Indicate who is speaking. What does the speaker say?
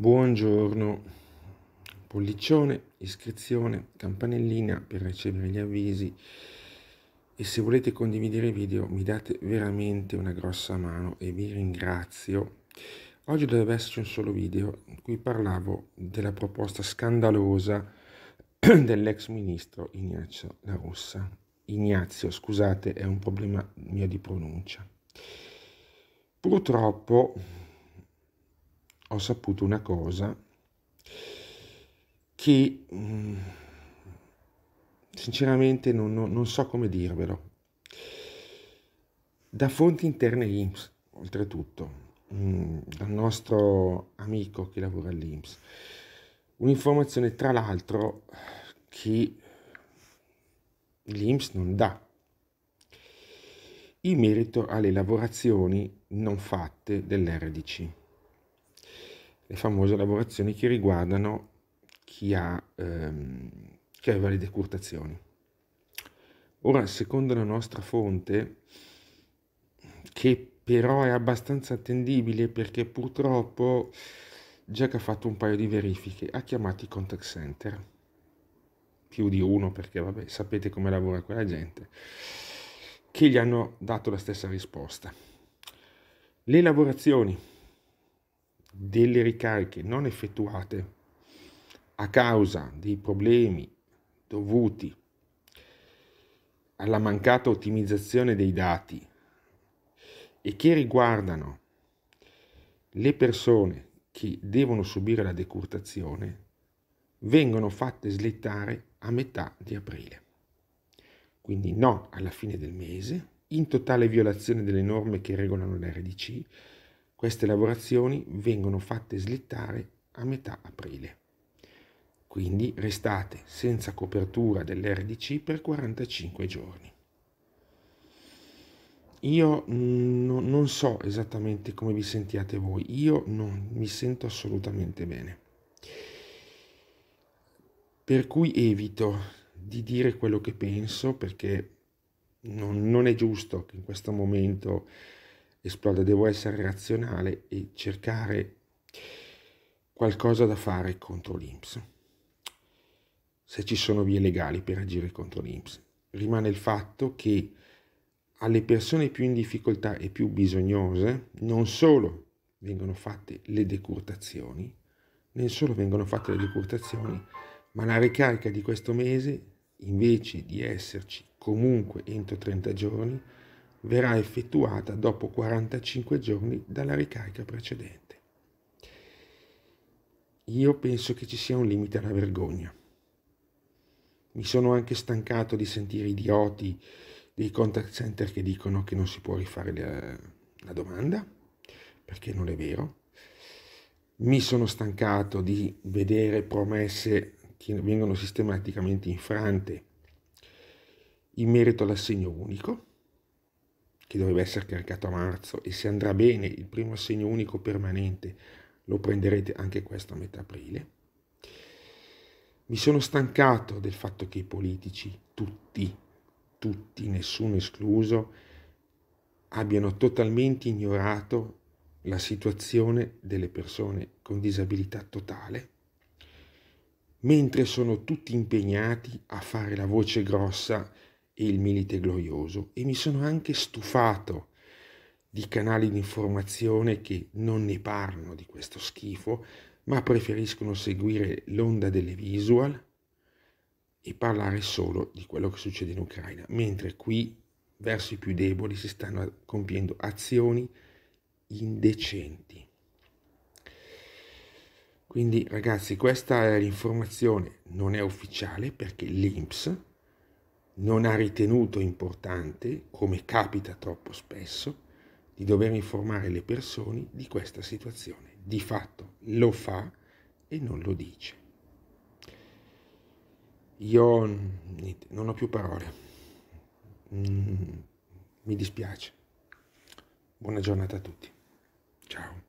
Speaker 1: Buongiorno, pollicione, iscrizione, campanellina per ricevere gli avvisi e se volete condividere i video mi date veramente una grossa mano e vi ringrazio. Oggi doveva esserci un solo video in cui parlavo della proposta scandalosa dell'ex ministro Ignazio La Russa. Ignazio, scusate, è un problema mio di pronuncia. Purtroppo ho saputo una cosa che mm, sinceramente non, non, non, so come dirvelo. Da fonti interne IMSS, oltretutto, mm, dal nostro amico che lavora all'IMSS, un'informazione tra l'altro che l'IMSS non dà in merito alle lavorazioni non fatte dell'RDC le famose lavorazioni che riguardano chi, ha, ehm, chi aveva le decurtazioni. Ora, secondo la nostra fonte, che però è abbastanza attendibile perché purtroppo Jack ha fatto un paio di verifiche, ha chiamato i contact center, più di uno perché vabbè, sapete come lavora quella gente, che gli hanno dato la stessa risposta. Le lavorazioni delle ricariche non effettuate a causa dei problemi dovuti alla mancata ottimizzazione dei dati e che riguardano le persone che devono subire la decurtazione vengono fatte slittare a metà di aprile. Quindi no alla fine del mese, in totale violazione delle norme che regolano l'RDC queste lavorazioni vengono fatte slittare a metà aprile. Quindi restate senza copertura dell'RDC per 45 giorni. Io no, non so esattamente come vi sentiate voi, io non mi sento assolutamente bene. Per cui evito di dire quello che penso perché non, non è giusto che in questo momento esplode, devo essere razionale e cercare qualcosa da fare contro l'Inps. Se ci sono vie legali per agire contro l'Inps, rimane il fatto che alle persone più in difficoltà e più bisognose non solo vengono fatte le decurtazioni, non solo vengono fatte le decurtazioni, ma la ricarica di questo mese, invece di esserci comunque entro 30 giorni, verrà effettuata dopo 45 giorni dalla ricarica precedente. Io penso che ci sia un limite alla vergogna. Mi sono anche stancato di sentire idioti dei contact center che dicono che non si può rifare la, la domanda, perché non è vero. Mi sono stancato di vedere promesse che vengono sistematicamente infrante in merito all'assegno unico che dovrebbe essere caricato a marzo e se andrà bene il primo assegno unico permanente lo prenderete anche questo a metà aprile. Mi sono stancato del fatto che i politici, tutti, tutti, nessuno escluso, abbiano totalmente ignorato la situazione delle persone con disabilità totale, mentre sono tutti impegnati a fare la voce grossa il Milite Glorioso e mi sono anche stufato di canali di informazione che non ne parlano di questo schifo, ma preferiscono seguire l'onda delle visual e parlare solo di quello che succede in Ucraina, mentre qui verso i più deboli si stanno compiendo azioni indecenti. Quindi ragazzi, questa è l'informazione, non è ufficiale perché l'INPS non ha ritenuto importante, come capita troppo spesso, di dover informare le persone di questa situazione. Di fatto lo fa e non lo dice. Io niente, non ho più parole. Mm, mi dispiace. Buona giornata a tutti. Ciao.